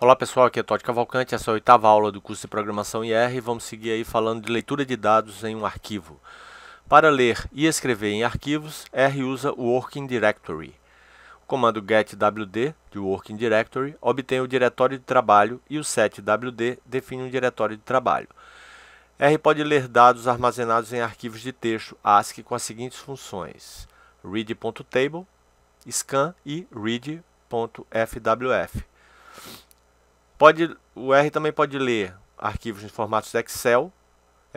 Olá pessoal, aqui é Todd Cavalcante, essa é a oitava aula do curso de Programação IR e vamos seguir aí falando de leitura de dados em um arquivo. Para ler e escrever em arquivos, R usa o Working Directory. O comando getwd de Working Directory obtém o diretório de trabalho e o setwd define um diretório de trabalho. R pode ler dados armazenados em arquivos de texto ASCII com as seguintes funções: read.table, scan e read.fwf. Pode, o R também pode ler arquivos em formatos Excel,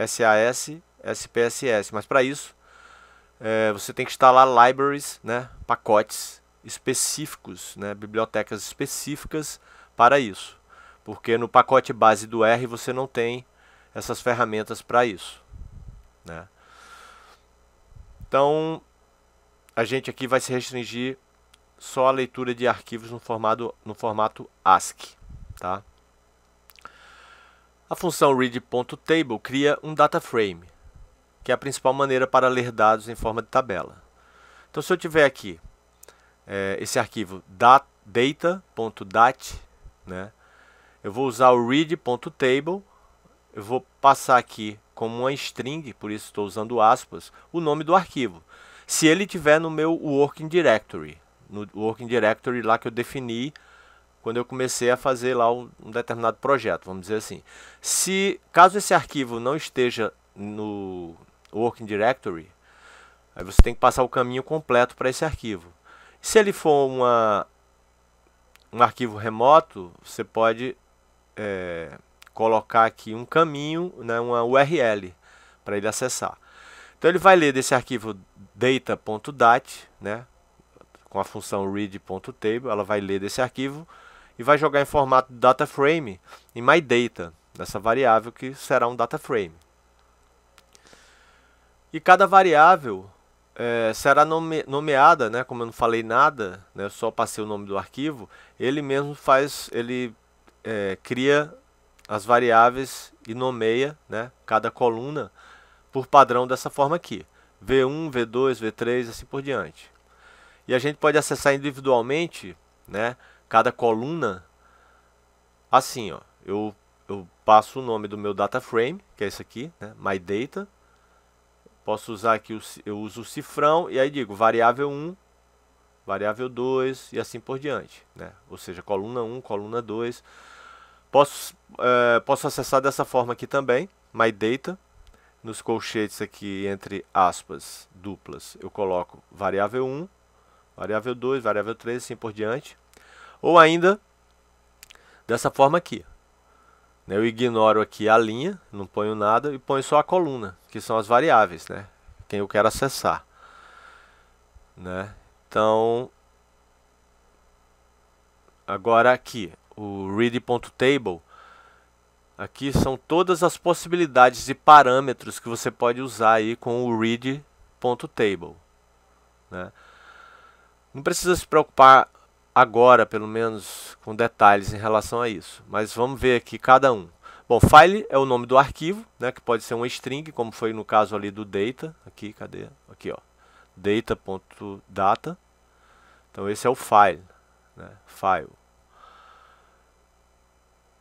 SAS, SPSS, mas para isso é, você tem que instalar libraries, né, pacotes específicos, né, bibliotecas específicas para isso, porque no pacote base do R você não tem essas ferramentas para isso. Né? Então, a gente aqui vai se restringir só à leitura de arquivos no formato, no formato ASCII. Tá? A função read.table cria um data frame, que é a principal maneira para ler dados em forma de tabela. Então, se eu tiver aqui é, esse arquivo data.dat, né, eu vou usar o read.table, eu vou passar aqui como uma string, por isso estou usando aspas, o nome do arquivo. Se ele tiver no meu working directory, no working directory lá que eu defini quando eu comecei a fazer lá um, um determinado projeto, vamos dizer assim. Se caso esse arquivo não esteja no Working Directory, aí você tem que passar o caminho completo para esse arquivo. Se ele for uma, um arquivo remoto, você pode é, colocar aqui um caminho, né, uma URL para ele acessar. Então ele vai ler desse arquivo data.dat, né, com a função read.table, ela vai ler desse arquivo e vai jogar em formato DataFrame em MyData, dessa variável que será um DataFrame. E cada variável é, será nome, nomeada, né, como eu não falei nada, né, só passei o nome do arquivo, ele mesmo faz, ele é, cria as variáveis e nomeia né, cada coluna por padrão dessa forma aqui. V1, V2, V3, assim por diante. E a gente pode acessar individualmente né, cada coluna assim, ó. Eu, eu passo o nome do meu data frame, que é esse aqui, né? My data. Posso usar aqui, o, eu uso o cifrão e aí digo variável 1, variável 2 e assim por diante, né? Ou seja, coluna 1, coluna 2. Posso, é, posso acessar dessa forma aqui também, my data. Nos colchetes aqui, entre aspas duplas, eu coloco variável 1, variável 2, variável 3 assim por diante. Ou ainda dessa forma aqui. Né? Eu ignoro aqui a linha, não ponho nada e ponho só a coluna, que são as variáveis, né? Quem eu quero acessar. Né? Então, agora aqui, o read.table, aqui são todas as possibilidades de parâmetros que você pode usar aí com o read.table. Né? Não precisa se preocupar agora, pelo menos com detalhes em relação a isso. Mas vamos ver aqui cada um. Bom, file é o nome do arquivo, né, que pode ser um string, como foi no caso ali do data, aqui, cadê? Aqui, ó. data.data. Então esse é o file, né? File.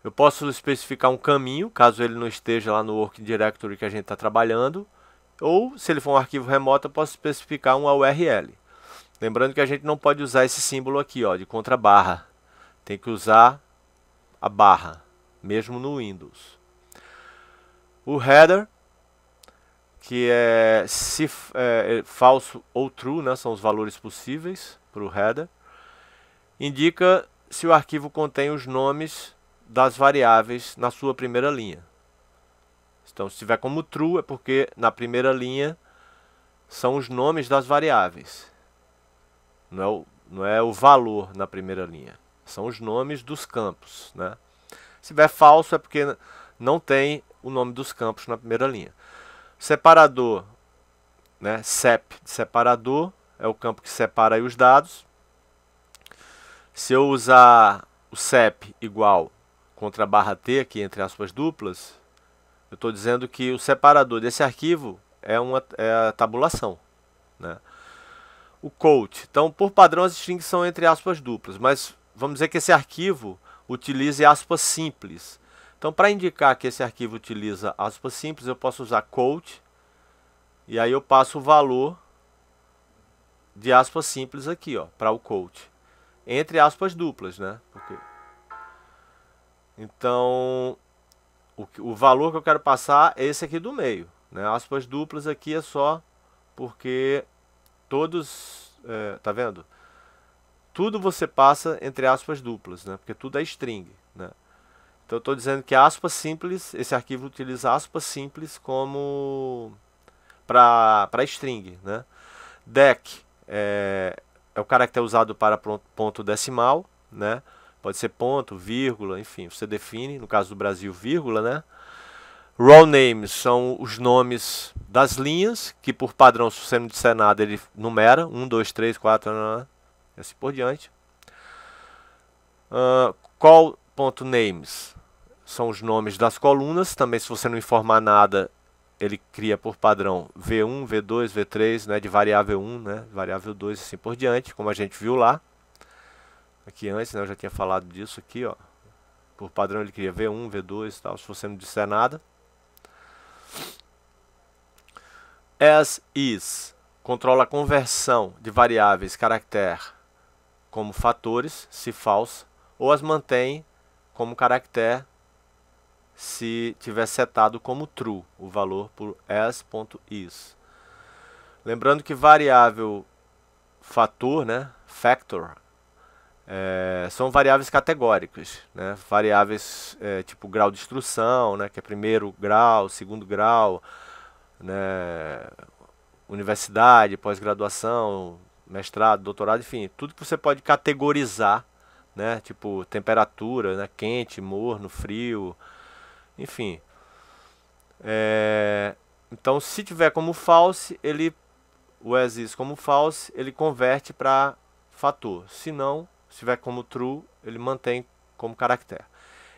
Eu posso especificar um caminho, caso ele não esteja lá no Working Directory que a gente está trabalhando, ou se ele for um arquivo remoto, eu posso especificar uma URL. Lembrando que a gente não pode usar esse símbolo aqui, ó, de barra Tem que usar a barra, mesmo no Windows. O header, que é, se, é, é, falso ou true, né, são os valores possíveis para o header, indica se o arquivo contém os nomes das variáveis na sua primeira linha. Então, se tiver como true, é porque na primeira linha são os nomes das variáveis não é o, não é o valor na primeira linha, são os nomes dos campos. Né? Se tiver falso é porque não tem o nome dos campos na primeira linha. Separador, né? CEP separador, é o campo que separa os dados. Se eu usar o CEP igual contra barra T aqui entre aspas duplas, eu estou dizendo que o separador desse arquivo é, uma, é a tabulação. Né? o quote. Então, por padrão, as strings são entre aspas duplas, mas vamos dizer que esse arquivo utilize aspas simples. Então, para indicar que esse arquivo utiliza aspas simples, eu posso usar quote e aí eu passo o valor de aspas simples aqui, ó, para o quote. Entre aspas duplas, né? Porque... Então, o, o valor que eu quero passar é esse aqui do meio. Né? Aspas duplas aqui é só porque todos, é, tá vendo? Tudo você passa entre aspas duplas, né? Porque tudo é string, né? Então eu estou dizendo que aspas simples, esse arquivo utiliza aspas simples como para string, né? Dec é, é o caractere tá usado para ponto decimal, né? Pode ser ponto, vírgula, enfim, você define, no caso do Brasil, vírgula, né? Roll names são os nomes das linhas, que por padrão, se você não disser nada, ele numera. 1, 2, 3, 4, e assim por diante. Uh, ah, call.names são os nomes das colunas. Também, se você não informar nada, ele cria por padrão V1, V2, V3, né, de variável 1, né, variável 2 e assim por diante, como a gente viu lá. Aqui antes, né, eu já tinha falado disso aqui, ó. Por padrão ele cria V1, V2 e tal, se você não disser nada. As is controla a conversão de variáveis caractere como fatores, se false, ou as mantém como caractere se tiver setado como true o valor por as.is. Lembrando que variável fator, né, factor, é, são variáveis categóricas, né, variáveis é, tipo grau de instrução, né, que é primeiro grau, segundo grau, né, universidade, pós-graduação, mestrado, doutorado, enfim, tudo que você pode categorizar, né, tipo temperatura, né, quente, morno, frio, enfim. É, então, se tiver como false, ele o exis como false, ele converte para fator. Se não, se tiver como true, ele mantém como caractere.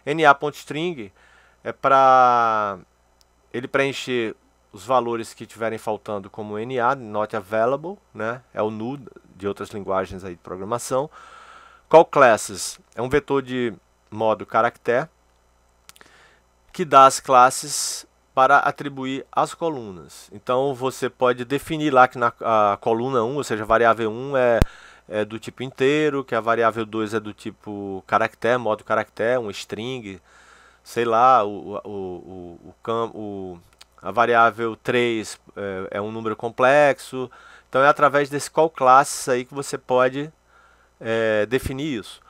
na.string é para ele preencher os valores que tiverem faltando como NA, not available, né? é o nu de outras linguagens aí de programação. Call classes é um vetor de modo caractere que dá as classes para atribuir as colunas. Então você pode definir lá que na coluna 1, ou seja, a variável 1 é, é do tipo inteiro, que a variável 2 é do tipo caractere, modo caractere, um string, sei lá, o, o, o, o, o a variável 3 é, é um número complexo. Então é através desse call classes aí que você pode é, definir isso.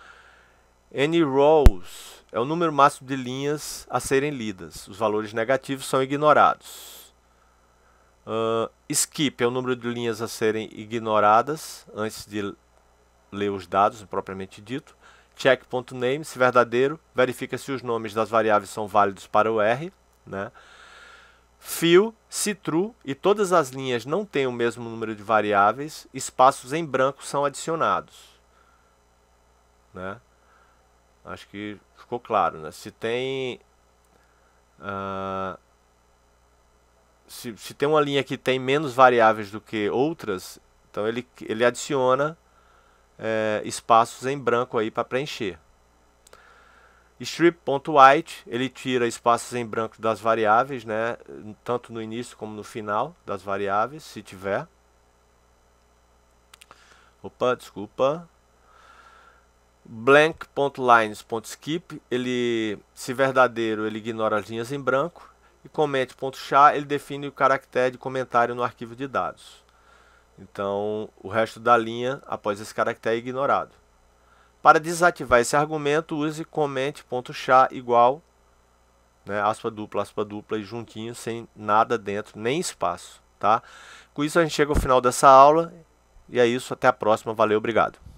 Any rows é o número máximo de linhas a serem lidas. Os valores negativos são ignorados. Uh, skip é o número de linhas a serem ignoradas antes de ler os dados, propriamente dito. Check.name, se verdadeiro, verifica se os nomes das variáveis são válidos para o R. Né? Fio, se true e todas as linhas não têm o mesmo número de variáveis, espaços em branco são adicionados. Né? Acho que ficou claro, né? Se tem... Uh, se, se tem uma linha que tem menos variáveis do que outras, então ele, ele adiciona é, espaços em branco aí para preencher. Strip.white, ele tira espaços em branco das variáveis, né? tanto no início como no final das variáveis, se tiver. Opa, desculpa. Blank.lines.skip, ele, se verdadeiro, ele ignora as linhas em branco. E comente.char, ele define o caractere de comentário no arquivo de dados. Então, o resto da linha, após esse caractere, é ignorado. Para desativar esse argumento, use comente igual, né, aspa dupla, aspa dupla e juntinho, sem nada dentro, nem espaço. Tá? Com isso a gente chega ao final dessa aula e é isso, até a próxima, valeu, obrigado.